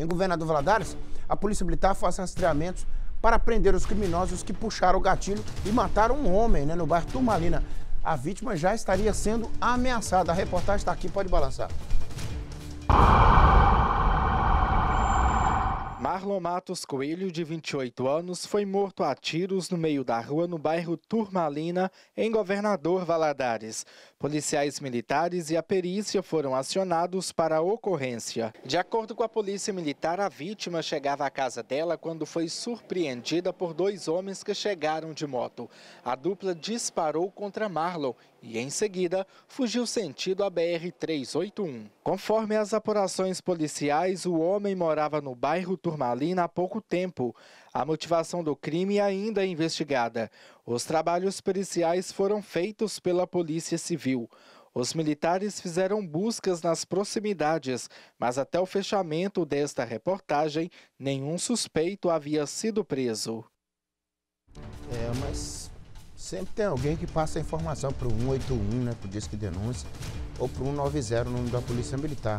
Em Governador Valadares, a Polícia Militar faz rastreamentos para prender os criminosos que puxaram o gatilho e mataram um homem né, no bairro Turmalina. A vítima já estaria sendo ameaçada. A reportagem está aqui, pode balançar. Marlon Matos Coelho, de 28 anos, foi morto a tiros no meio da rua no bairro Turmalina, em Governador Valadares. Policiais militares e a perícia foram acionados para a ocorrência. De acordo com a polícia militar, a vítima chegava à casa dela quando foi surpreendida por dois homens que chegaram de moto. A dupla disparou contra Marlon e, em seguida, fugiu sentido à BR-381. Conforme as apurações policiais, o homem morava no bairro Turmalina há pouco tempo. A motivação do crime é ainda é investigada. Os trabalhos periciais foram feitos pela Polícia Civil. Os militares fizeram buscas nas proximidades, mas até o fechamento desta reportagem, nenhum suspeito havia sido preso. É, mas Sempre tem alguém que passa a informação para o 181, né, para o Disque Denúncia, ou para o 190, no número da Polícia Militar. Né?